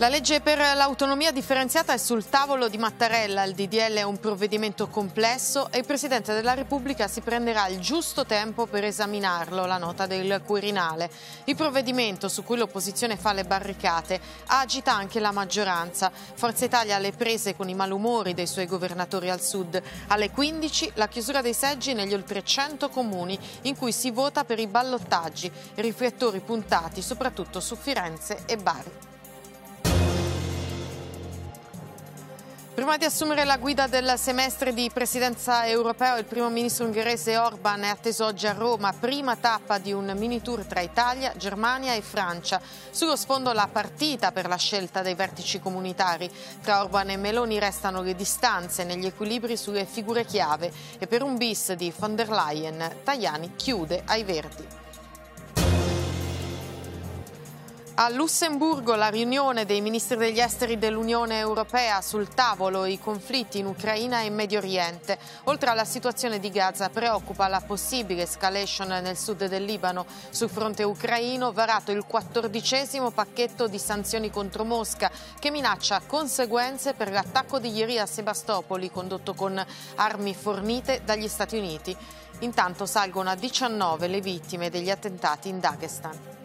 La legge per l'autonomia differenziata è sul tavolo di Mattarella, il DDL è un provvedimento complesso e il Presidente della Repubblica si prenderà il giusto tempo per esaminarlo, la nota del Quirinale. Il provvedimento su cui l'opposizione fa le barricate agita anche la maggioranza. Forza Italia alle prese con i malumori dei suoi governatori al sud. Alle 15 la chiusura dei seggi negli oltre 100 comuni in cui si vota per i ballottaggi, riflettori puntati soprattutto su Firenze e Bari. Prima di assumere la guida del semestre di presidenza europeo, il primo ministro ungherese Orban è atteso oggi a Roma, prima tappa di un mini tour tra Italia, Germania e Francia. Sullo sfondo la partita per la scelta dei vertici comunitari. Tra Orban e Meloni restano le distanze negli equilibri sulle figure chiave e per un bis di von der Leyen, Tajani chiude ai Verdi. A Lussemburgo la riunione dei ministri degli esteri dell'Unione Europea sul tavolo i conflitti in Ucraina e Medio Oriente. Oltre alla situazione di Gaza preoccupa la possibile escalation nel sud del Libano. Sul fronte ucraino varato il quattordicesimo pacchetto di sanzioni contro Mosca che minaccia conseguenze per l'attacco di ieri a Sebastopoli condotto con armi fornite dagli Stati Uniti. Intanto salgono a 19 le vittime degli attentati in Dagestan.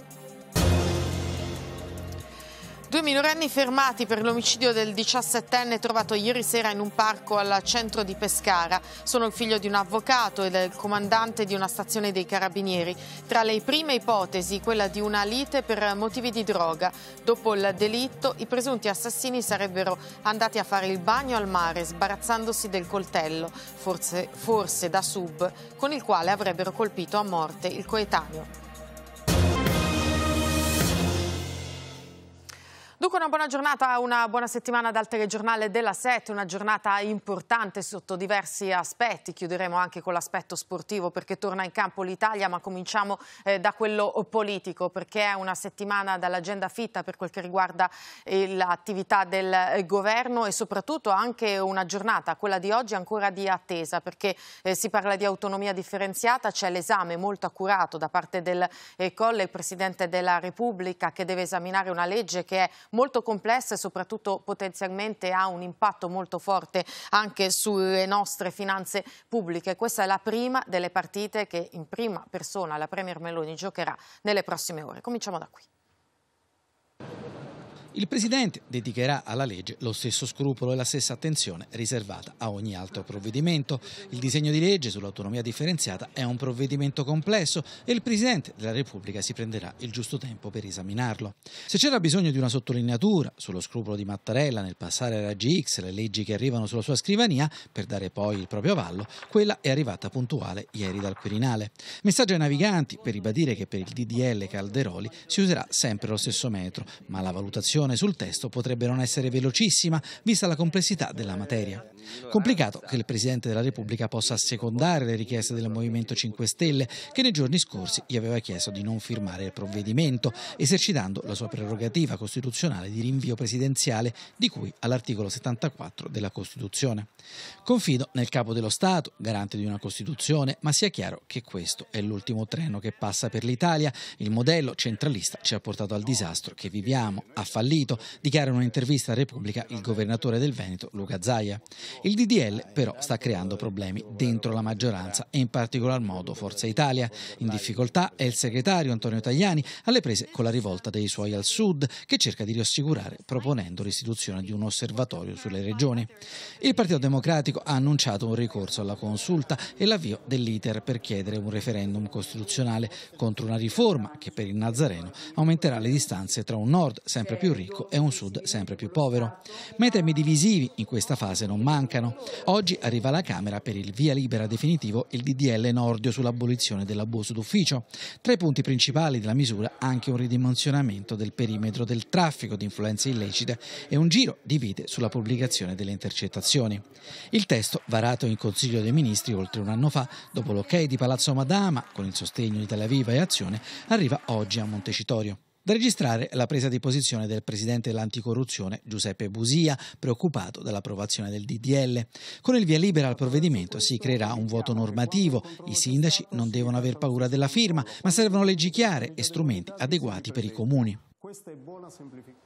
Due minorenni fermati per l'omicidio del 17enne trovato ieri sera in un parco al centro di Pescara. Sono il figlio di un avvocato e del comandante di una stazione dei carabinieri. Tra le prime ipotesi quella di una lite per motivi di droga. Dopo il delitto i presunti assassini sarebbero andati a fare il bagno al mare sbarazzandosi del coltello, forse, forse da sub, con il quale avrebbero colpito a morte il coetaneo. Dunque una buona giornata, una buona settimana dal telegiornale della 7, una giornata importante sotto diversi aspetti, chiuderemo anche con l'aspetto sportivo perché torna in campo l'Italia ma cominciamo eh, da quello politico perché è una settimana dall'agenda fitta per quel che riguarda eh, l'attività del eh, governo e soprattutto anche una giornata, quella di oggi ancora di attesa perché eh, si parla di autonomia differenziata, c'è l'esame molto accurato da parte del eh, Colle, il Presidente della Repubblica che deve esaminare una legge che è molto complessa e soprattutto potenzialmente ha un impatto molto forte anche sulle nostre finanze pubbliche. Questa è la prima delle partite che in prima persona la Premier Meloni giocherà nelle prossime ore. Cominciamo da qui. Il Presidente dedicherà alla legge lo stesso scrupolo e la stessa attenzione riservata a ogni altro provvedimento. Il disegno di legge sull'autonomia differenziata è un provvedimento complesso e il Presidente della Repubblica si prenderà il giusto tempo per esaminarlo. Se c'era bisogno di una sottolineatura sullo scrupolo di Mattarella nel passare alla GX le leggi che arrivano sulla sua scrivania per dare poi il proprio avallo, quella è arrivata puntuale ieri dal Quirinale. Messaggio ai naviganti per ribadire che per il DDL Calderoli si userà sempre lo stesso metro, ma la valutazione discussione sul testo potrebbe non essere velocissima, vista la complessità della materia. Complicato che il Presidente della Repubblica possa assecondare le richieste del Movimento 5 Stelle, che nei giorni scorsi gli aveva chiesto di non firmare il provvedimento, esercitando la sua prerogativa costituzionale di rinvio presidenziale, di cui all'articolo 74 della Costituzione. Confido nel Capo dello Stato, garante di una Costituzione, ma sia chiaro che questo è l'ultimo treno che passa per l'Italia. Il modello centralista ci ha portato al disastro che viviamo, a fallire fallito, dichiara in un'intervista a Repubblica il governatore del Veneto Luca Zaia. Il DDL però sta creando problemi dentro la maggioranza e in particolar modo Forza Italia. In difficoltà è il segretario Antonio Tagliani alle prese con la rivolta dei suoi al sud che cerca di riassicurare proponendo l'istituzione di un osservatorio sulle regioni. Il Partito Democratico ha annunciato un ricorso alla consulta e l'avvio dell'iter per chiedere un referendum costituzionale contro una riforma che per il Nazareno aumenterà le distanze tra un nord sempre più ricco ricco e un sud sempre più povero. Ma i temi divisivi in questa fase non mancano. Oggi arriva alla Camera per il via libera definitivo il DDL Nordio sull'abolizione dell'abuso d'ufficio. Tra i punti principali della misura anche un ridimensionamento del perimetro del traffico di influenze illecite e un giro di vite sulla pubblicazione delle intercettazioni. Il testo, varato in Consiglio dei Ministri oltre un anno fa, dopo l'ok di Palazzo Madama, con il sostegno di Tel Aviv e Azione, arriva oggi a Montecitorio. Da registrare la presa di posizione del presidente dell'anticorruzione Giuseppe Busia, preoccupato dall'approvazione del DDL. Con il via libera al provvedimento si creerà un vuoto normativo, i sindaci non devono aver paura della firma, ma servono leggi chiare e strumenti adeguati per i comuni. Questa è buona semplificazione.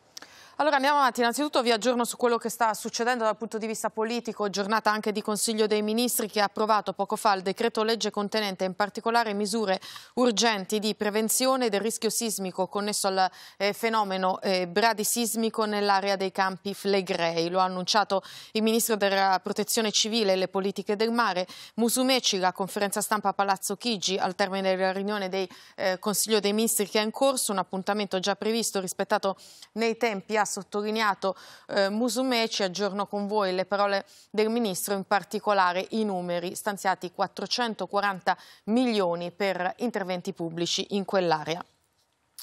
Allora andiamo avanti, innanzitutto vi aggiorno su quello che sta succedendo dal punto di vista politico, giornata anche di Consiglio dei Ministri che ha approvato poco fa il decreto legge contenente in particolare misure urgenti di prevenzione del rischio sismico connesso al eh, fenomeno eh, bradisismico nell'area dei campi Flegrei. Lo ha annunciato il Ministro della Protezione Civile e le Politiche del Mare, Musumeci, la conferenza stampa a Palazzo Chigi al termine della riunione del eh, Consiglio dei Ministri che è in corso, un appuntamento già previsto rispettato nei tempi a sottolineato eh, Musumeci, aggiorno con voi le parole del Ministro, in particolare i numeri stanziati 440 milioni per interventi pubblici in quell'area.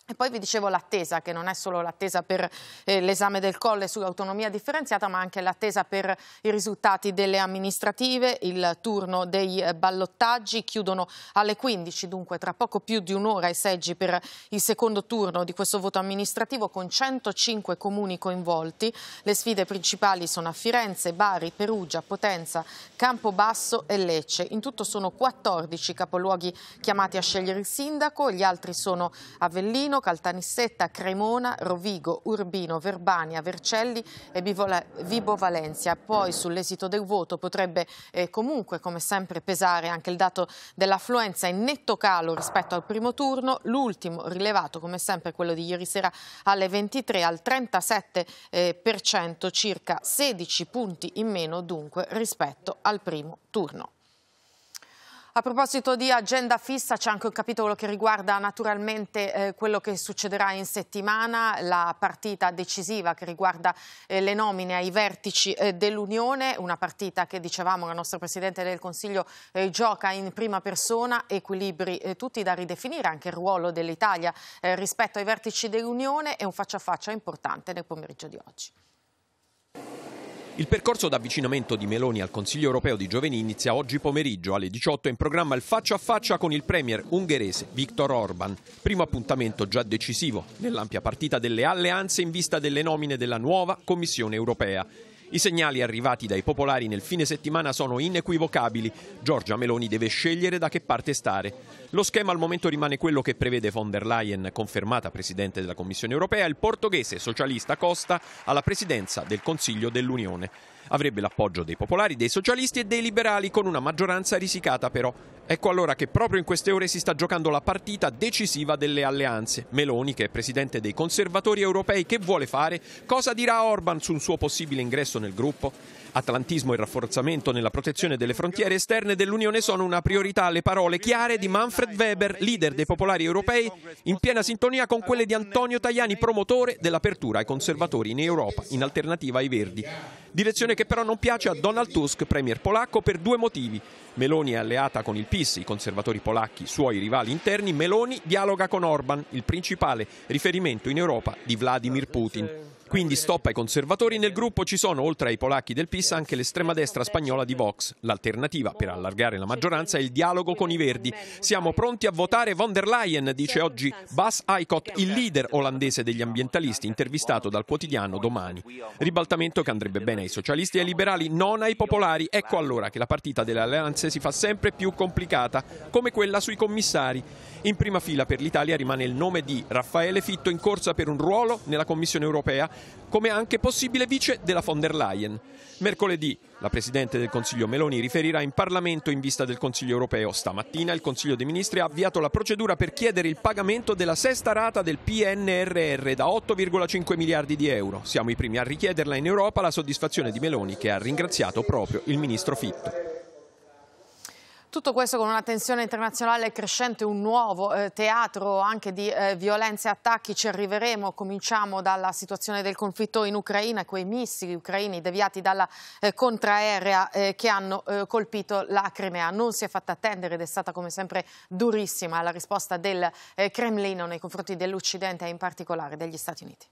E poi vi dicevo l'attesa, che non è solo l'attesa per eh, l'esame del colle sull'autonomia differenziata, ma anche l'attesa per i risultati delle amministrative, il turno dei eh, ballottaggi, chiudono alle 15, dunque tra poco più di un'ora i seggi per il secondo turno di questo voto amministrativo con 105 comuni coinvolti. Le sfide principali sono a Firenze, Bari, Perugia, Potenza, Campobasso e Lecce. In tutto sono 14 capoluoghi chiamati a scegliere il sindaco, gli altri sono Avellino, Torino, Caltanissetta, Cremona, Rovigo, Urbino, Verbania, Vercelli e Vibo Valencia. Poi sull'esito del voto potrebbe eh, comunque, come sempre, pesare anche il dato dell'affluenza in netto calo rispetto al primo turno, l'ultimo rilevato come sempre quello di ieri sera alle 23 al 37% eh, circa 16 punti in meno dunque rispetto al primo turno. A proposito di agenda fissa c'è anche un capitolo che riguarda naturalmente eh, quello che succederà in settimana, la partita decisiva che riguarda eh, le nomine ai vertici eh, dell'Unione, una partita che dicevamo il nostro Presidente del Consiglio eh, gioca in prima persona, equilibri eh, tutti da ridefinire, anche il ruolo dell'Italia eh, rispetto ai vertici dell'Unione e un faccia a faccia importante nel pomeriggio di oggi. Il percorso d'avvicinamento di Meloni al Consiglio europeo di giovani inizia oggi pomeriggio alle 18 in programma il faccia a faccia con il premier ungherese Viktor Orban, primo appuntamento già decisivo nell'ampia partita delle alleanze in vista delle nomine della nuova Commissione europea. I segnali arrivati dai popolari nel fine settimana sono inequivocabili. Giorgia Meloni deve scegliere da che parte stare. Lo schema al momento rimane quello che prevede von der Leyen, confermata Presidente della Commissione europea, il portoghese socialista Costa alla Presidenza del Consiglio dell'Unione. Avrebbe l'appoggio dei popolari, dei socialisti e dei liberali, con una maggioranza risicata però. Ecco allora che proprio in queste ore si sta giocando la partita decisiva delle alleanze. Meloni, che è presidente dei conservatori europei, che vuole fare? Cosa dirà Orban su un suo possibile ingresso nel gruppo? Atlantismo e rafforzamento nella protezione delle frontiere esterne dell'Unione sono una priorità alle parole chiare di Manfred Manfred Weber, leader dei popolari europei, in piena sintonia con quelle di Antonio Tajani, promotore dell'apertura ai conservatori in Europa, in alternativa ai Verdi. Direzione che però non piace a Donald Tusk, premier polacco, per due motivi. Meloni è alleata con il PIS, i conservatori polacchi, suoi rivali interni. Meloni dialoga con Orban, il principale riferimento in Europa di Vladimir Putin. Quindi stop ai conservatori, nel gruppo ci sono oltre ai polacchi del PIS anche l'estrema destra spagnola di Vox. L'alternativa per allargare la maggioranza è il dialogo con i Verdi. Siamo pronti a votare von der Leyen, dice oggi Bas Aykot, il leader olandese degli ambientalisti, intervistato dal quotidiano domani. Ribaltamento che andrebbe bene ai socialisti e ai liberali, non ai popolari. Ecco allora che la partita delle alleanze si fa sempre più complicata, come quella sui commissari. In prima fila per l'Italia rimane il nome di Raffaele Fitto in corsa per un ruolo nella Commissione europea come anche possibile vice della von der Leyen. Mercoledì la Presidente del Consiglio Meloni riferirà in Parlamento in vista del Consiglio europeo. Stamattina il Consiglio dei Ministri ha avviato la procedura per chiedere il pagamento della sesta rata del PNRR da 8,5 miliardi di euro. Siamo i primi a richiederla in Europa, la soddisfazione di Meloni che ha ringraziato proprio il Ministro Fitto. Tutto questo con una tensione internazionale crescente, un nuovo eh, teatro anche di eh, violenze e attacchi. Ci arriveremo, cominciamo dalla situazione del conflitto in Ucraina, quei missili ucraini deviati dalla eh, contraerea eh, che hanno eh, colpito la Crimea. Non si è fatta attendere ed è stata come sempre durissima la risposta del eh, Cremlino nei confronti dell'Occidente e in particolare degli Stati Uniti.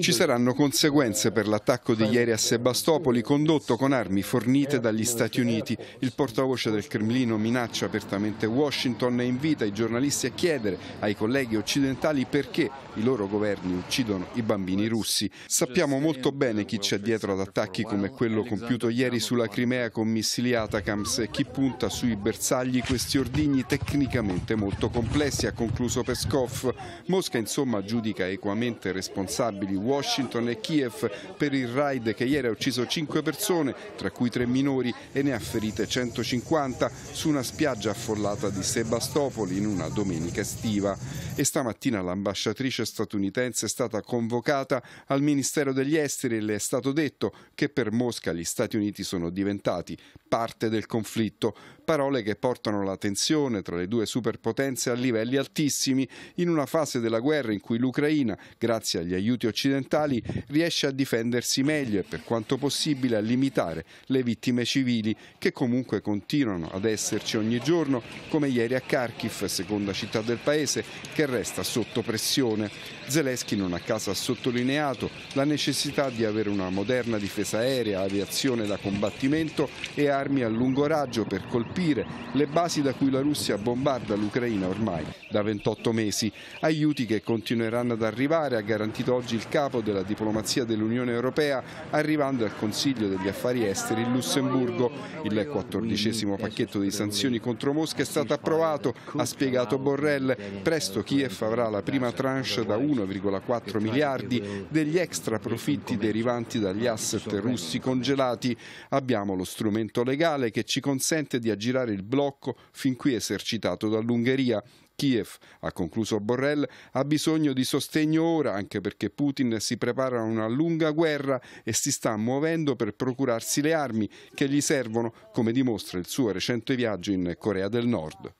Ci saranno conseguenze per l'attacco di ieri a Sebastopoli condotto con armi fornite dagli Stati Uniti. Il portavoce del Cremlino minaccia apertamente Washington e invita i giornalisti a chiedere ai colleghi occidentali perché i loro governi uccidono i bambini russi. Sappiamo molto bene chi c'è dietro ad attacchi come quello compiuto ieri sulla Crimea con missili Atacams e chi punta sui bersagli questi ordigni tecnicamente molto complessi, ha concluso Peskov. Mosca insomma giudica equamente fronte, responsabili Washington e Kiev per il raid che ieri ha ucciso 5 persone, tra cui 3 minori, e ne ha ferite 150 su una spiaggia affollata di Sebastopoli in una domenica estiva. E stamattina l'ambasciatrice statunitense è stata convocata al Ministero degli Esteri e le è stato detto che per Mosca gli Stati Uniti sono diventati parte del conflitto parole che portano la tensione tra le due superpotenze a livelli altissimi in una fase della guerra in cui l'Ucraina, grazie agli aiuti occidentali, riesce a difendersi meglio e per quanto possibile a limitare le vittime civili che comunque continuano ad esserci ogni giorno, come ieri a Kharkiv, seconda città del paese, che resta sotto pressione. Zelensky non a caso ha sottolineato la necessità di avere una moderna difesa aerea, aviazione da combattimento e armi a lungo raggio per colpire le basi da cui la Russia bombarda l'Ucraina ormai da 28 mesi. Aiuti che continueranno ad arrivare, ha garantito oggi il capo della diplomazia dell'Unione Europea arrivando al Consiglio degli Affari Esteri in Lussemburgo. Il quattordicesimo pacchetto di sanzioni contro Mosca è stato approvato, ha spiegato Borrell. Presto Kiev avrà la prima tranche da 1 1,4 miliardi degli extra profitti derivanti dagli asset russi congelati. Abbiamo lo strumento legale che ci consente di aggirare il blocco fin qui esercitato dall'Ungheria. Kiev, ha concluso Borrell, ha bisogno di sostegno ora anche perché Putin si prepara a una lunga guerra e si sta muovendo per procurarsi le armi che gli servono, come dimostra il suo recente viaggio in Corea del Nord.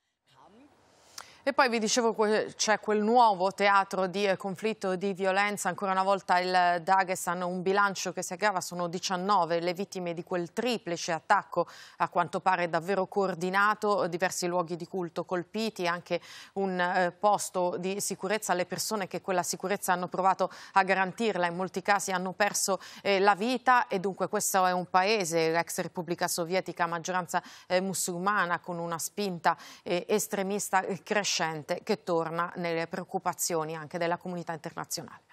E poi vi dicevo c'è quel nuovo teatro di eh, conflitto e di violenza, ancora una volta il Dagestan, un bilancio che si aggrava, sono 19 le vittime di quel triplice attacco a quanto pare davvero coordinato, diversi luoghi di culto colpiti, anche un eh, posto di sicurezza le persone che quella sicurezza hanno provato a garantirla, in molti casi hanno perso eh, la vita e dunque questo è un paese, l'ex Repubblica Sovietica, maggioranza eh, musulmana con una spinta eh, estremista eh, crescente crescente che torna nelle preoccupazioni anche della comunità internazionale.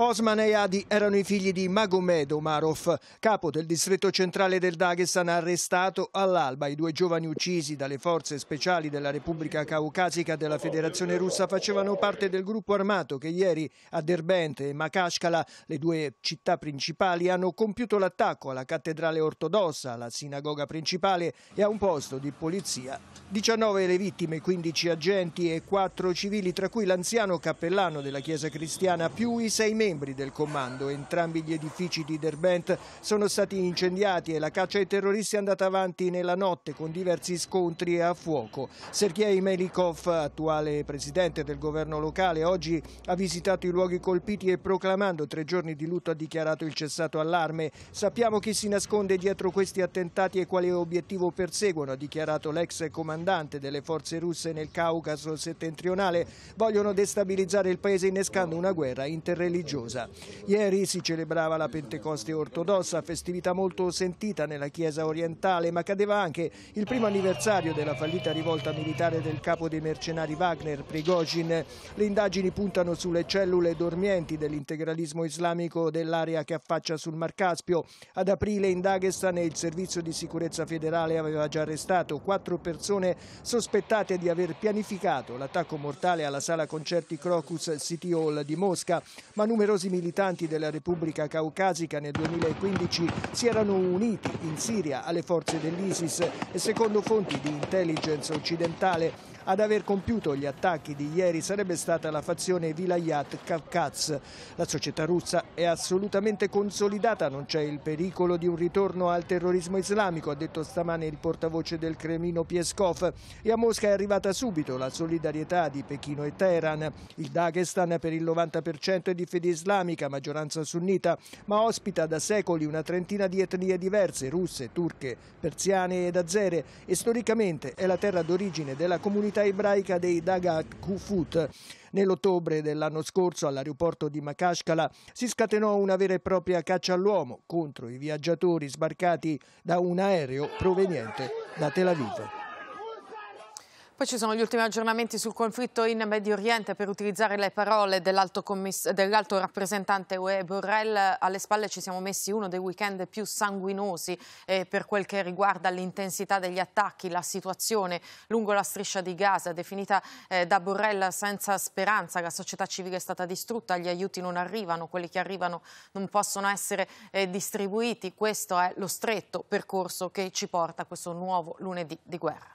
Osman e Adi erano i figli di Magomed Omarov, capo del distretto centrale del Dagestan arrestato all'alba. I due giovani uccisi dalle forze speciali della Repubblica Caucasica della Federazione Russa facevano parte del gruppo armato che ieri a Derbent e Makashkala, le due città principali, hanno compiuto l'attacco alla cattedrale ortodossa, alla sinagoga principale e a un posto di polizia. 19 le vittime, 15 agenti e 4 civili, tra cui l'anziano cappellano della chiesa cristiana, più i 6 mesi membri del comando. Entrambi gli edifici di Derbent sono stati incendiati e la caccia ai terroristi è andata avanti nella notte con diversi scontri a fuoco. Sergei Melikov, attuale presidente del governo locale, oggi ha visitato i luoghi colpiti e proclamando tre giorni di lutto ha dichiarato il cessato allarme. Sappiamo chi si nasconde dietro questi attentati e quale obiettivo perseguono, ha dichiarato l'ex comandante delle forze russe nel Caucaso settentrionale. Vogliono destabilizzare il paese innescando una guerra interreligiosa religiosa. Ieri si celebrava la Pentecoste ortodossa, festività molto sentita nella Chiesa orientale, ma cadeva anche il primo anniversario della fallita rivolta militare del capo dei mercenari Wagner, Prigogine. Le indagini puntano sulle cellule dormienti dell'integralismo islamico dell'area che affaccia sul Mar Caspio. Ad aprile in Dagestan il Servizio di Sicurezza Federale aveva già arrestato quattro persone sospettate di aver pianificato l'attacco mortale alla sala concerti Crocus City Hall di Mosca, ma numerosi numerosi militanti della Repubblica Caucasica nel 2015 si erano uniti in Siria alle forze dell'ISIS e secondo fonti di intelligence occidentale ad aver compiuto gli attacchi di ieri sarebbe stata la fazione Vilayat Kavkaz. La società russa è assolutamente consolidata, non c'è il pericolo di un ritorno al terrorismo islamico, ha detto stamane il portavoce del Cremino Pieskov. E a Mosca è arrivata subito la solidarietà di Pechino e Teheran. Il Dagestan per il 90% è di fede islamica, maggioranza sunnita, ma ospita da secoli una trentina di etnie diverse, russe, turche, persiane ed azzere e storicamente è la terra d'origine della comunità comunità ebraica dei Dagat Kufut. Nell'ottobre dell'anno scorso all'aeroporto di Makashkala si scatenò una vera e propria caccia all'uomo contro i viaggiatori sbarcati da un aereo proveniente da Tel Aviv. Poi ci sono gli ultimi aggiornamenti sul conflitto in Medio Oriente per utilizzare le parole dell'alto dell rappresentante UE Borrell. Alle spalle ci siamo messi uno dei weekend più sanguinosi eh, per quel che riguarda l'intensità degli attacchi, la situazione lungo la striscia di Gaza definita eh, da Borrell senza speranza. La società civile è stata distrutta, gli aiuti non arrivano, quelli che arrivano non possono essere eh, distribuiti. Questo è lo stretto percorso che ci porta a questo nuovo lunedì di guerra.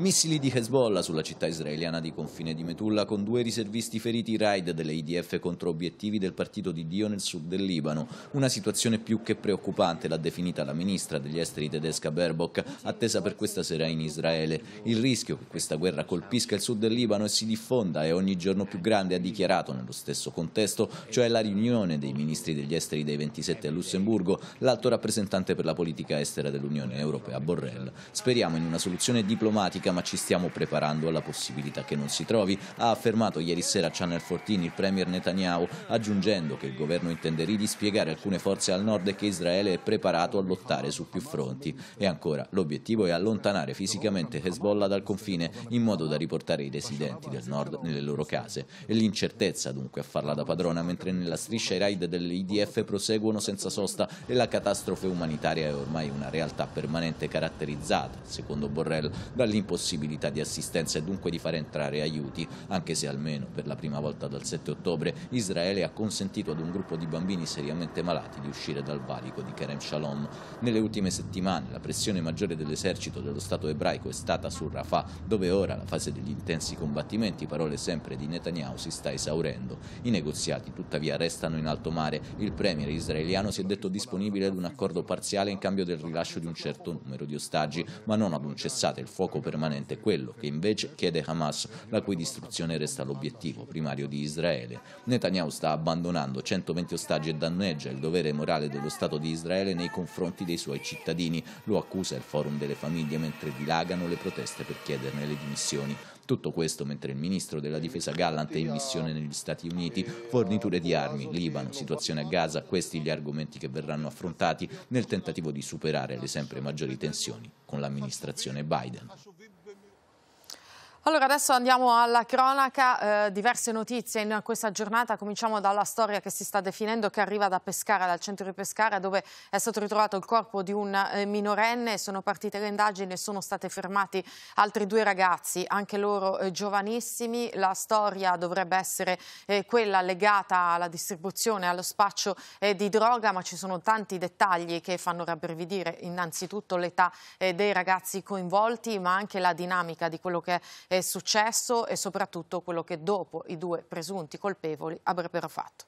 Missili di Hezbollah sulla città israeliana di confine di Metulla con due riservisti feriti raid delle IDF contro obiettivi del partito di Dio nel sud del Libano. Una situazione più che preoccupante l'ha definita la ministra degli esteri tedesca Baerbock, attesa per questa sera in Israele. Il rischio che questa guerra colpisca il sud del Libano e si diffonda è ogni giorno più grande, ha dichiarato nello stesso contesto, cioè la riunione dei ministri degli esteri dei 27 a Lussemburgo, l'alto rappresentante per la politica estera dell'Unione Europea Borrell. Speriamo in una soluzione diplomatica politica, ma ci stiamo preparando alla possibilità che non si trovi, ha affermato ieri sera a Channel 14 il premier Netanyahu, aggiungendo che il governo intende ridispiegare alcune forze al nord e che Israele è preparato a lottare su più fronti. E ancora, l'obiettivo è allontanare fisicamente Hezbollah dal confine in modo da riportare i residenti del nord nelle loro case. E l'incertezza dunque a farla da padrona, mentre nella striscia i raid dell'IDF proseguono senza sosta e la catastrofe umanitaria è ormai una realtà permanente caratterizzata, secondo Borrell, dall'impossibilità possibilità di assistenza e dunque di far entrare aiuti, anche se almeno per la prima volta dal 7 ottobre Israele ha consentito ad un gruppo di bambini seriamente malati di uscire dal valico di Kerem Shalom. Nelle ultime settimane la pressione maggiore dell'esercito dello Stato ebraico è stata su Rafah, dove ora la fase degli intensi combattimenti, parole sempre di Netanyahu, si sta esaurendo. I negoziati tuttavia restano in alto mare. Il premier israeliano si è detto disponibile ad un accordo parziale in cambio del rilascio di un certo numero di ostaggi, ma non ad un cessate il fuoco permanente permanente quello che invece chiede Hamas, la cui distruzione resta l'obiettivo primario di Israele. Netanyahu sta abbandonando 120 ostaggi e danneggia il dovere morale dello Stato di Israele nei confronti dei suoi cittadini, lo accusa il Forum delle Famiglie mentre dilagano le proteste per chiederne le dimissioni. Tutto questo mentre il ministro della difesa Gallant è in missione negli Stati Uniti, forniture di armi, Libano, situazione a Gaza, questi gli argomenti che verranno affrontati nel tentativo di superare le sempre maggiori tensioni con l'amministrazione Biden. Allora adesso andiamo alla cronaca, eh, diverse notizie in questa giornata, cominciamo dalla storia che si sta definendo che arriva da Pescara, dal centro di Pescara dove è stato ritrovato il corpo di un eh, minorenne, sono partite le indagini e sono stati fermati altri due ragazzi, anche loro eh, giovanissimi, la storia dovrebbe essere eh, quella legata alla distribuzione, allo spaccio eh, di droga, ma ci sono tanti dettagli che fanno rabbrividire innanzitutto l'età eh, dei ragazzi coinvolti, ma anche la dinamica di quello che è è successo e soprattutto quello che dopo i due presunti colpevoli avrebbero fatto.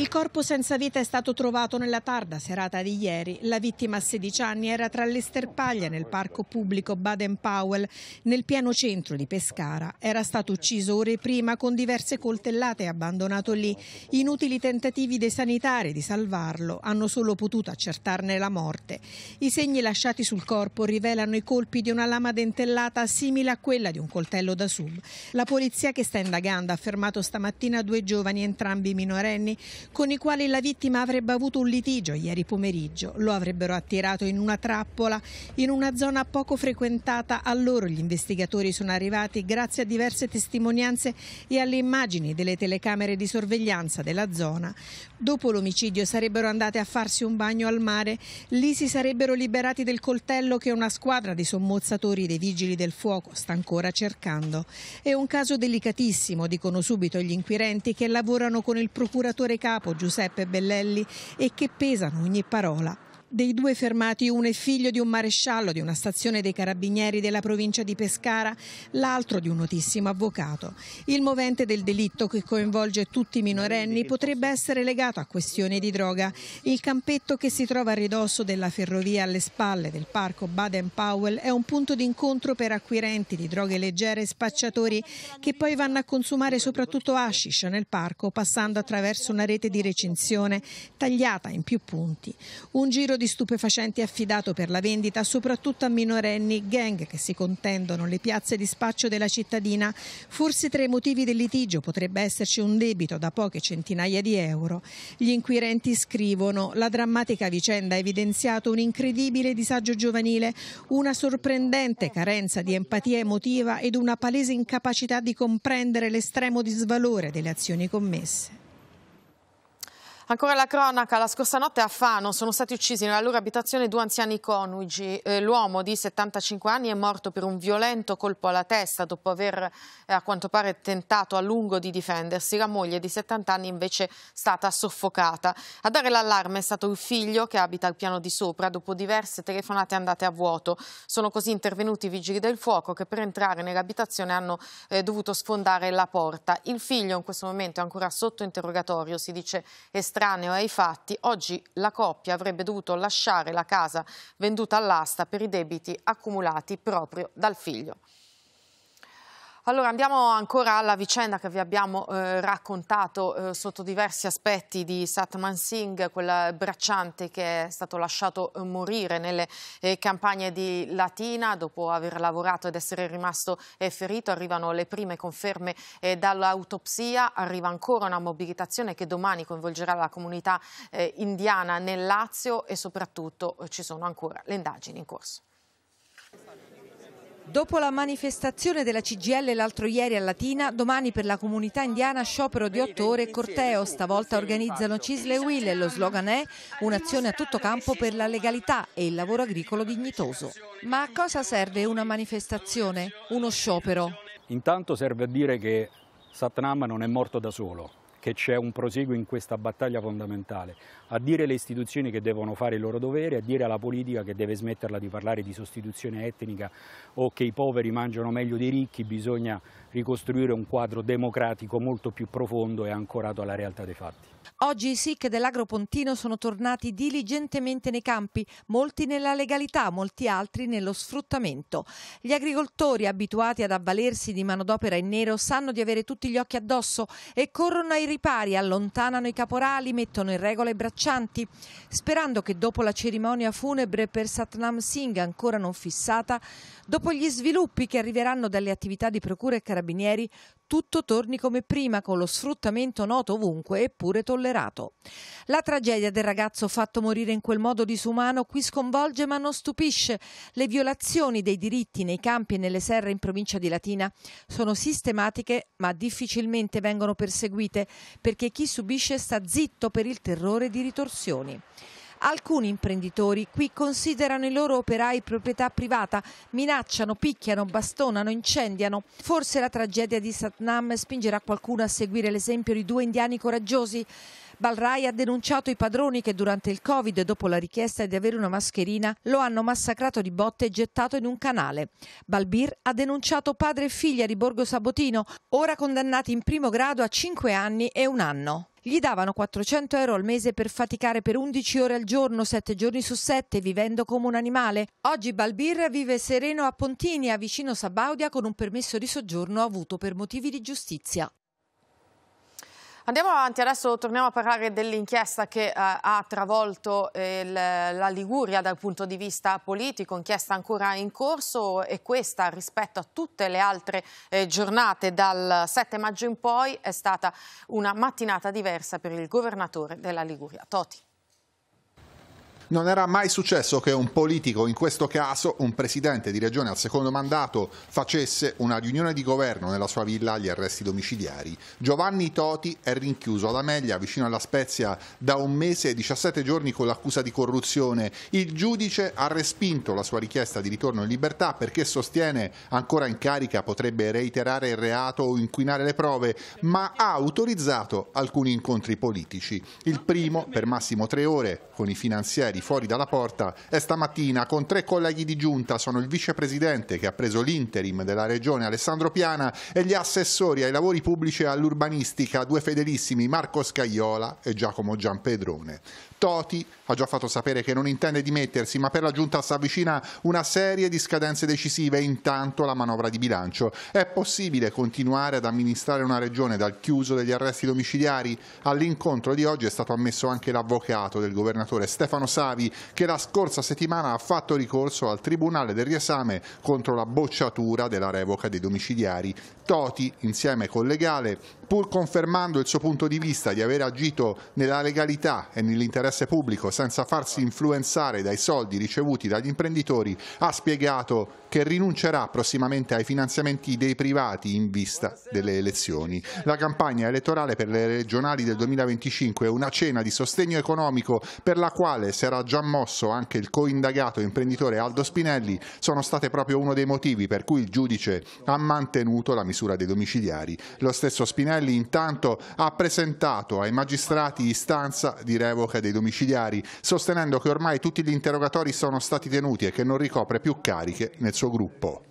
Il corpo senza vita è stato trovato nella tarda serata di ieri. La vittima a 16 anni era tra le sterpaglie nel parco pubblico Baden-Powell, nel pieno centro di Pescara. Era stato ucciso ore prima con diverse coltellate e abbandonato lì. Inutili tentativi dei sanitari di salvarlo hanno solo potuto accertarne la morte. I segni lasciati sul corpo rivelano i colpi di una lama dentellata simile a quella di un coltello da sub. La polizia che sta indagando ha fermato stamattina due giovani, entrambi minorenni, con i quali la vittima avrebbe avuto un litigio ieri pomeriggio. Lo avrebbero attirato in una trappola in una zona poco frequentata. A loro gli investigatori sono arrivati grazie a diverse testimonianze e alle immagini delle telecamere di sorveglianza della zona. Dopo l'omicidio sarebbero andate a farsi un bagno al mare. Lì si sarebbero liberati del coltello che una squadra di sommozzatori dei vigili del fuoco sta ancora cercando. È un caso delicatissimo, dicono subito gli inquirenti che lavorano con il procuratore capo capo Giuseppe Bellelli e che pesano ogni parola dei due fermati uno è figlio di un maresciallo di una stazione dei carabinieri della provincia di Pescara, l'altro di un notissimo avvocato. Il movente del delitto che coinvolge tutti i minorenni potrebbe essere legato a questioni di droga. Il campetto che si trova a ridosso della ferrovia alle spalle del parco Baden Powell è un punto d'incontro per acquirenti di droghe leggere e spacciatori che poi vanno a consumare soprattutto hashish nel parco passando attraverso una rete di recinzione tagliata in più punti. Un giro di stupefacenti affidato per la vendita soprattutto a minorenni gang che si contendono le piazze di spaccio della cittadina. Forse tra i motivi del litigio potrebbe esserci un debito da poche centinaia di euro. Gli inquirenti scrivono la drammatica vicenda ha evidenziato un incredibile disagio giovanile, una sorprendente carenza di empatia emotiva ed una palese incapacità di comprendere l'estremo disvalore delle azioni commesse. Ancora la cronaca, la scorsa notte a Fano sono stati uccisi nella loro abitazione due anziani coniugi. Eh, l'uomo di 75 anni è morto per un violento colpo alla testa dopo aver eh, a quanto pare tentato a lungo di difendersi. La moglie di 70 anni invece è stata soffocata. A dare l'allarme è stato il figlio che abita al piano di sopra dopo diverse telefonate andate a vuoto. Sono così intervenuti i vigili del fuoco che per entrare nell'abitazione hanno eh, dovuto sfondare la porta. Il figlio in questo momento è ancora sotto interrogatorio, si dice estremamente estraneo ai fatti, oggi la coppia avrebbe dovuto lasciare la casa venduta all'asta per i debiti accumulati proprio dal figlio. Allora andiamo ancora alla vicenda che vi abbiamo eh, raccontato eh, sotto diversi aspetti di Satman Singh, quel bracciante che è stato lasciato eh, morire nelle eh, campagne di Latina dopo aver lavorato ed essere rimasto eh, ferito. Arrivano le prime conferme eh, dall'autopsia, arriva ancora una mobilitazione che domani coinvolgerà la comunità indiana nel Lazio e soprattutto ci sono ancora le indagini in corso. Dopo la manifestazione della CGL l'altro ieri a Latina, domani per la comunità indiana sciopero di otto ore e corteo. Stavolta organizzano Cisle e Will e lo slogan è un'azione a tutto campo per la legalità e il lavoro agricolo dignitoso. Ma a cosa serve una manifestazione, uno sciopero? Intanto serve a dire che Satnam non è morto da solo, che c'è un proseguo in questa battaglia fondamentale, a dire alle istituzioni che devono fare il loro dovere, a dire alla politica che deve smetterla di parlare di sostituzione etnica o che i poveri mangiano meglio dei ricchi, bisogna ricostruire un quadro democratico molto più profondo e ancorato alla realtà dei fatti. Oggi i SIC dell'Agropontino sono tornati diligentemente nei campi, molti nella legalità, molti altri nello sfruttamento. Gli agricoltori abituati ad avvalersi di manodopera in nero sanno di avere tutti gli occhi addosso e corrono ai ripari, allontanano i caporali, mettono in regola i braccianti, sperando che dopo la cerimonia funebre per Satnam Singh ancora non fissata, dopo gli sviluppi che arriveranno dalle attività di procura e caratteristica, carabinieri tutto torni come prima con lo sfruttamento noto ovunque eppure tollerato. La tragedia del ragazzo fatto morire in quel modo disumano qui sconvolge ma non stupisce. Le violazioni dei diritti nei campi e nelle serre in provincia di Latina sono sistematiche ma difficilmente vengono perseguite perché chi subisce sta zitto per il terrore di ritorsioni. Alcuni imprenditori qui considerano i loro operai proprietà privata, minacciano, picchiano, bastonano, incendiano. Forse la tragedia di Satnam spingerà qualcuno a seguire l'esempio di due indiani coraggiosi. Balrai ha denunciato i padroni che durante il Covid, dopo la richiesta di avere una mascherina, lo hanno massacrato di botte e gettato in un canale. Balbir ha denunciato padre e figlia di Borgo Sabotino, ora condannati in primo grado a 5 anni e un anno. Gli davano 400 euro al mese per faticare per 11 ore al giorno, 7 giorni su 7, vivendo come un animale. Oggi Balbir vive sereno a Pontinia, vicino Sabaudia, con un permesso di soggiorno avuto per motivi di giustizia. Andiamo avanti, adesso torniamo a parlare dell'inchiesta che eh, ha travolto eh, la Liguria dal punto di vista politico, inchiesta ancora in corso e questa rispetto a tutte le altre eh, giornate dal 7 maggio in poi è stata una mattinata diversa per il governatore della Liguria, Toti. Non era mai successo che un politico, in questo caso un presidente di regione al secondo mandato, facesse una riunione di governo nella sua villa agli arresti domiciliari. Giovanni Toti è rinchiuso ad Ameglia, vicino alla Spezia, da un mese e 17 giorni con l'accusa di corruzione. Il giudice ha respinto la sua richiesta di ritorno in libertà perché sostiene ancora in carica potrebbe reiterare il reato o inquinare le prove, ma ha autorizzato alcuni incontri politici. Il primo per massimo tre ore con i finanzieri Guardiani fuori dalla porta e stamattina con tre colleghi di giunta sono il vicepresidente che ha preso l'interim della regione Alessandro Piana e gli assessori ai lavori pubblici e all'urbanistica, due fedelissimi Marco Scagliola e Giacomo Giampedrone. Toti ha già fatto sapere che non intende dimettersi, ma per la giunta si avvicina una serie di scadenze decisive. Intanto la manovra di bilancio. È possibile continuare ad amministrare una regione dal chiuso degli arresti domiciliari? All'incontro di oggi è stato ammesso anche l'avvocato del governatore Stefano Savi, che la scorsa settimana ha fatto ricorso al Tribunale del riesame contro la bocciatura della revoca dei domiciliari Toti, insieme col legale, pur confermando il suo punto di vista di aver agito nella legalità e nell'interesse pubblico senza farsi influenzare dai soldi ricevuti dagli imprenditori, ha spiegato che rinuncerà prossimamente ai finanziamenti dei privati in vista delle elezioni. La campagna elettorale per le regionali del 2025 è una cena di sostegno economico per la quale sarà già mosso anche il coindagato imprenditore Aldo Spinelli, sono state proprio uno dei motivi per cui il giudice ha mantenuto la misura dei domiciliari. Lo stesso Spinelli intanto ha presentato ai magistrati istanza di revoca dei domiciliari, sostenendo che ormai tutti gli interrogatori sono stati tenuti e che non ricopre più cariche nel suo terzo gruppo.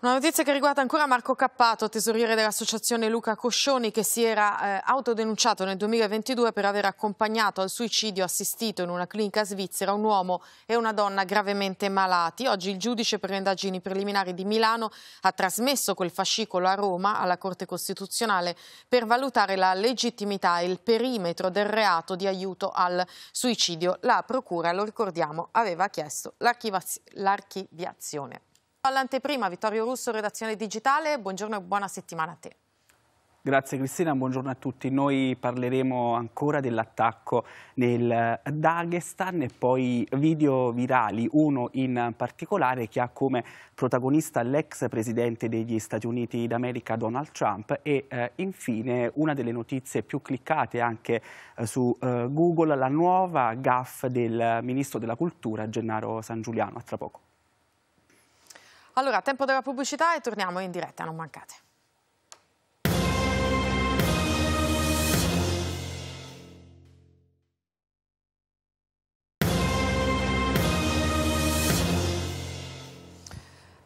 Una notizia che riguarda ancora Marco Cappato, tesoriere dell'associazione Luca Coscioni, che si era eh, autodenunciato nel 2022 per aver accompagnato al suicidio assistito in una clinica svizzera un uomo e una donna gravemente malati. Oggi il giudice per le indagini preliminari di Milano ha trasmesso quel fascicolo a Roma, alla Corte Costituzionale, per valutare la legittimità e il perimetro del reato di aiuto al suicidio. La Procura, lo ricordiamo, aveva chiesto l'archiviazione. All'anteprima, Vittorio Russo, redazione digitale, buongiorno e buona settimana a te. Grazie Cristina, buongiorno a tutti. Noi parleremo ancora dell'attacco nel Dagestan e poi video virali, uno in particolare che ha come protagonista l'ex presidente degli Stati Uniti d'America Donald Trump e eh, infine una delle notizie più cliccate anche eh, su eh, Google, la nuova gaff del ministro della cultura Gennaro San Giuliano. A tra poco. Allora, tempo della pubblicità e torniamo in diretta, non mancate.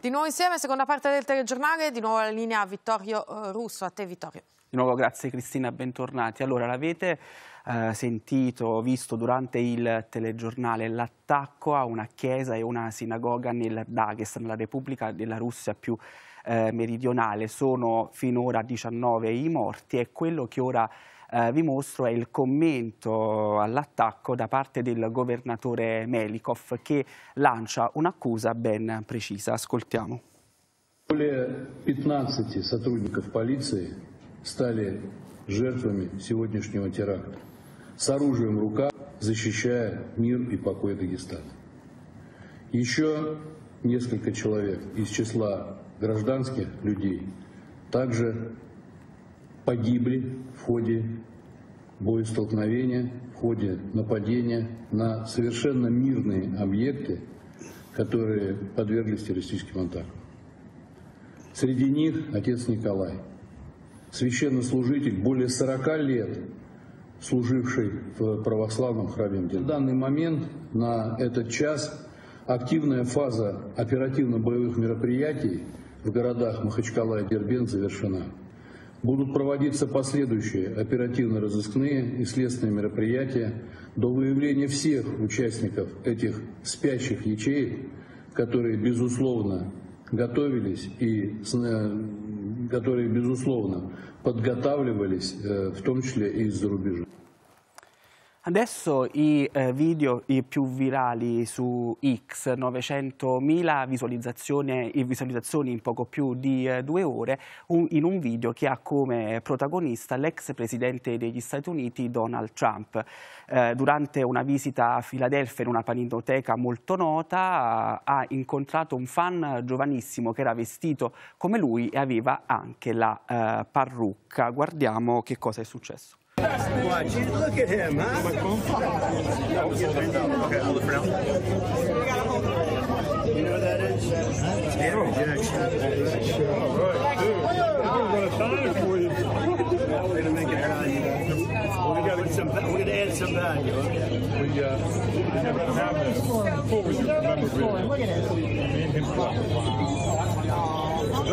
Di nuovo insieme, seconda parte del telegiornale, di nuovo la linea Vittorio eh, Russo. A te Vittorio. Di nuovo grazie Cristina, bentornati. Allora, l'avete eh, sentito, visto durante il telegiornale l'attacco a una chiesa e una sinagoga nel Dagestan, la repubblica della Russia più eh, meridionale. Sono finora 19 i morti e quello che ora eh, vi mostro è il commento all'attacco da parte del governatore Melikov che lancia un'accusa ben precisa. Ascoltiamo. Более 15 сотрудников полиции стали жертвами сегодняшнего теракта, с оружием в руках, защищая мир и покой Дагестана. Еще несколько человек из числа гражданских людей также погибли в ходе боестолкновения, в ходе нападения на совершенно мирные объекты, которые подверглись террористическим атакам. Среди них отец Николай – священнослужитель, более 40 лет служивший в православном храме. В данный момент, на этот час, активная фаза оперативно-боевых мероприятий в городах Махачкала и Дербен завершена. Будут проводиться последующие оперативно-розыскные и следственные мероприятия до выявления всех участников этих спящих ячеек, которые, безусловно, готовились и которые, безусловно, подготавливались, э, в том числе и из-за рубежа. Adesso i eh, video i più virali su X, 900.000 visualizzazioni, visualizzazioni, in poco più di eh, due ore, un, in un video che ha come protagonista l'ex presidente degli Stati Uniti Donald Trump. Eh, durante una visita a Filadelfia in una paninoteca molto nota ha incontrato un fan giovanissimo che era vestito come lui e aveva anche la eh, parrucca. Guardiamo che cosa è successo. Watch you. Look at him, huh? Okay, hold it for now. You know that is? That's Andrew Jackson. All right, dude. We're going to time for you. we're going to make it value. We're to some. We're going to add some value. Okay. We uh, we never have this before. Look at it.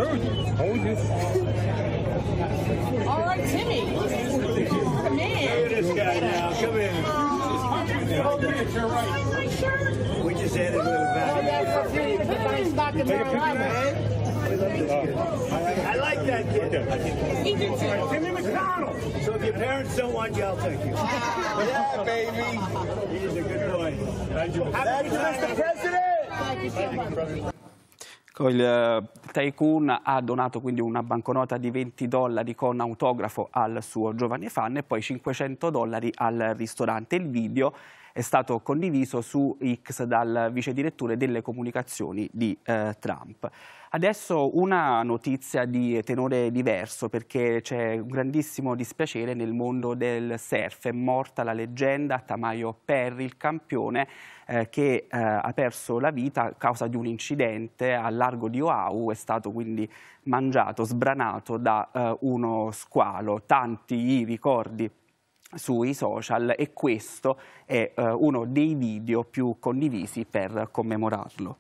Oh, hold you. All right, Timmy. Come in. Look at this guy now. Come in. Hold it your right. We just added a little value. Put mine back in there. I like that kid. Timmy McDonald. So if your parents don't want you, I'll take you. Yeah, baby. He's a good boy. Happy Mr. President. Thank you so much. Olha, Tycoon ha donato quindi una banconota di 20 dollari con autografo al suo giovane fan e poi 500 dollari al ristorante. Il video è stato condiviso su X dal vice direttore delle comunicazioni di eh, Trump. Adesso una notizia di tenore diverso perché c'è un grandissimo dispiacere nel mondo del surf, è morta la leggenda Tamayo Perry, il campione eh, che eh, ha perso la vita a causa di un incidente al largo di Oahu, è stato quindi mangiato, sbranato da eh, uno squalo. Tanti i ricordi sui social e questo è eh, uno dei video più condivisi per commemorarlo.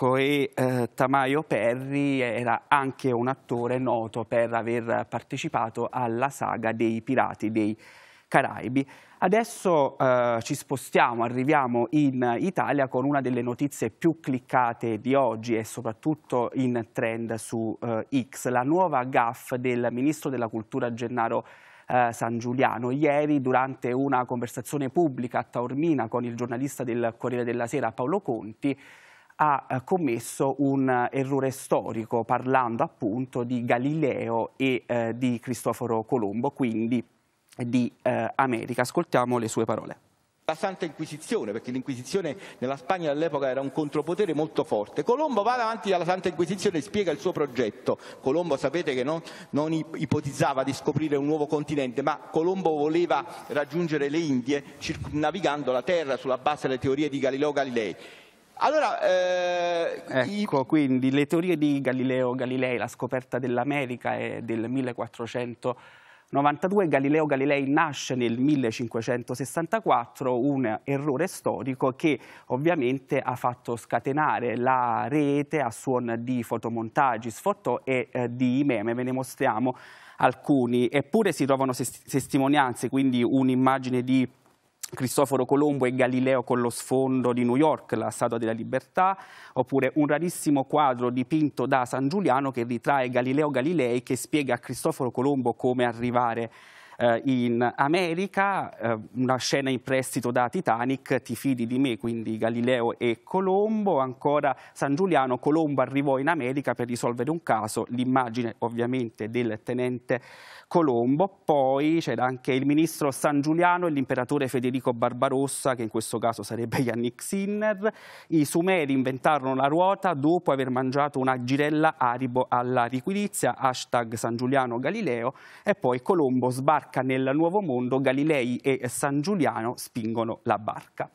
Ecco, e eh, Tamayo Perry era anche un attore noto per aver partecipato alla saga dei pirati dei Caraibi. Adesso eh, ci spostiamo, arriviamo in Italia con una delle notizie più cliccate di oggi e soprattutto in trend su eh, X, la nuova GAF del ministro della cultura Gennaro eh, San Giuliano. Ieri durante una conversazione pubblica a Taormina con il giornalista del Corriere della Sera Paolo Conti ha eh, commesso un eh, errore storico parlando appunto di Galileo e eh, di Cristoforo Colombo, quindi di eh, America. Ascoltiamo le sue parole la Santa Inquisizione, perché l'Inquisizione nella Spagna all'epoca era un contropotere molto forte. Colombo va davanti alla Santa Inquisizione e spiega il suo progetto. Colombo sapete che non, non, ipotizzava di scoprire un nuovo continente, ma Colombo voleva raggiungere le Indie navigando la Terra sulla base delle teorie di Galileo Galilei. Allora, eh, ecco, i... quindi le teorie di Galileo Galilei, la scoperta dell'America è del 1492, Galileo Galilei nasce nel 1564, un errore storico che ovviamente ha fatto scatenare la rete a suon di fotomontaggi, sfottò e eh, di meme, ve ne mostriamo alcuni, eppure si trovano testimonianze, quindi un'immagine di Cristoforo Colombo e Galileo con lo sfondo di New York, la Statua della Libertà, oppure un rarissimo quadro dipinto da San Giuliano che ritrae Galileo Galilei che spiega a Cristoforo Colombo come arrivare eh, in America, eh, una scena in prestito da Titanic, Ti fidi di me, quindi Galileo e Colombo, ancora San Giuliano, Colombo arrivò in America per risolvere un caso, l'immagine ovviamente del tenente Colombo, poi c'era anche il ministro San Giuliano e l'imperatore Federico Barbarossa, che in questo caso sarebbe Yannick Sinner, i Sumeri inventarono la ruota dopo aver mangiato una girella aribo alla riquirizia, hashtag San Giuliano Galileo, e poi Colombo sbarca barca nel Nuovo Mondo, Galilei e San Giuliano spingono la barca.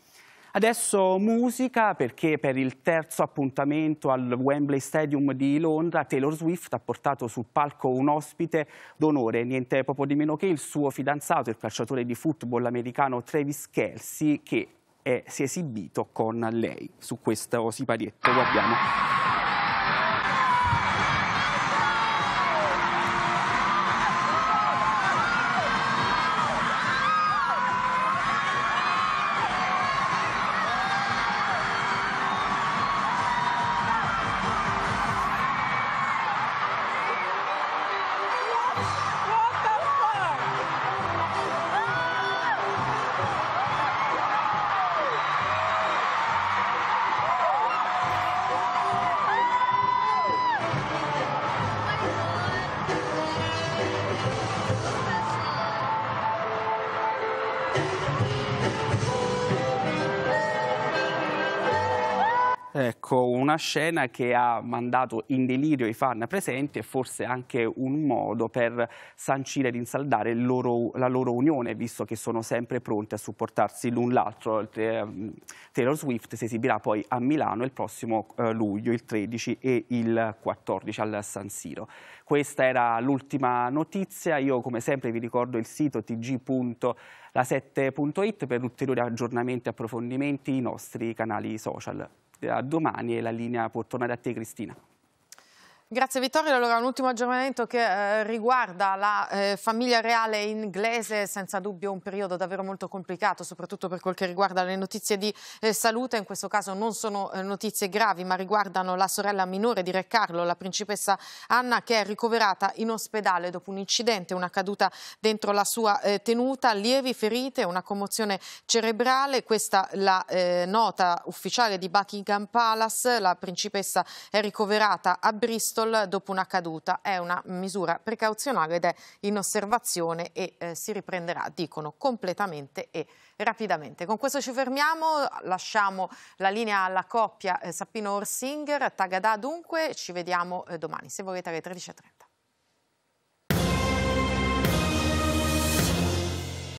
Adesso musica perché per il terzo appuntamento al Wembley Stadium di Londra Taylor Swift ha portato sul palco un ospite d'onore, niente proprio di meno che il suo fidanzato, il calciatore di football americano Travis Kelsey che è, si è esibito con lei su questo siparietto. Guardiamo. una scena che ha mandato in delirio i fan presenti e forse anche un modo per sancire ed insaldare loro, la loro unione, visto che sono sempre pronti a supportarsi l'un l'altro. Ehm, Taylor Swift si esibirà poi a Milano il prossimo eh, luglio, il 13 e il 14 al San Siro. Questa era l'ultima notizia, io come sempre vi ricordo il sito tg.la7.it per ulteriori aggiornamenti e approfondimenti i nostri canali social a domani e la linea può tornare a te Cristina. Grazie Vittorio, allora un ultimo aggiornamento che eh, riguarda la eh, famiglia reale inglese, senza dubbio un periodo davvero molto complicato, soprattutto per quel che riguarda le notizie di eh, salute, in questo caso non sono eh, notizie gravi ma riguardano la sorella minore di Re Carlo, la principessa Anna che è ricoverata in ospedale dopo un incidente, una caduta dentro la sua eh, tenuta, lievi ferite, una commozione cerebrale, questa la eh, nota ufficiale di Buckingham Palace, la principessa è ricoverata a Bristol shuttle dopo una caduta. È una misura precauzionale ed è in osservazione e eh, si riprenderà, dicono, completamente e rapidamente. Con questo ci fermiamo, lasciamo la linea alla coppia eh, Sappino Orsinger, Tagadà dunque, ci vediamo eh, domani se volete alle 13.30.